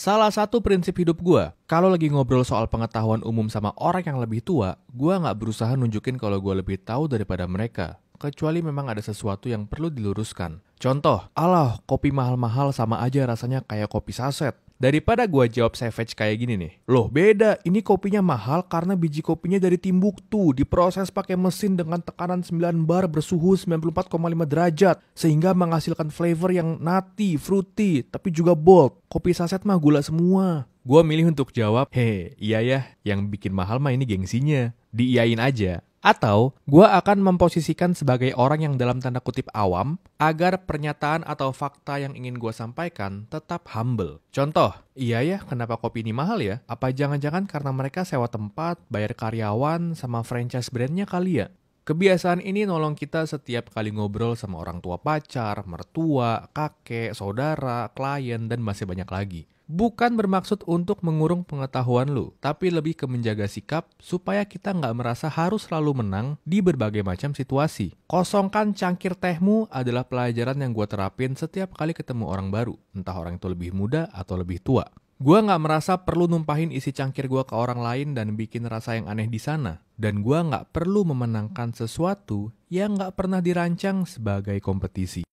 Salah satu prinsip hidup gue, kalau lagi ngobrol soal pengetahuan umum sama orang yang lebih tua, gue nggak berusaha nunjukin kalau gue lebih tahu daripada mereka. Kecuali memang ada sesuatu yang perlu diluruskan. Contoh, alah kopi mahal-mahal sama aja rasanya kayak kopi saset. Daripada gua jawab savage kayak gini nih. Loh, beda. Ini kopinya mahal karena biji kopinya dari Timbuktu, diproses pakai mesin dengan tekanan 9 bar bersuhu 94,5 derajat sehingga menghasilkan flavor yang nati, fruity, tapi juga bold. Kopi saset mah gula semua. Gua milih untuk jawab, "He, iya ya, yang bikin mahal mah ini gengsinya." Diiyain aja. Atau gue akan memposisikan sebagai orang yang dalam tanda kutip awam agar pernyataan atau fakta yang ingin gue sampaikan tetap humble. Contoh, iya ya kenapa kopi ini mahal ya? Apa jangan-jangan karena mereka sewa tempat, bayar karyawan, sama franchise brandnya kali ya? Kebiasaan ini nolong kita setiap kali ngobrol sama orang tua pacar, mertua, kakek, saudara, klien, dan masih banyak lagi. Bukan bermaksud untuk mengurung pengetahuan lu, tapi lebih ke menjaga sikap supaya kita nggak merasa harus selalu menang di berbagai macam situasi. Kosongkan cangkir tehmu adalah pelajaran yang gue terapin setiap kali ketemu orang baru, entah orang itu lebih muda atau lebih tua. Gue nggak merasa perlu numpahin isi cangkir gua ke orang lain dan bikin rasa yang aneh di sana. Dan gue nggak perlu memenangkan sesuatu yang nggak pernah dirancang sebagai kompetisi.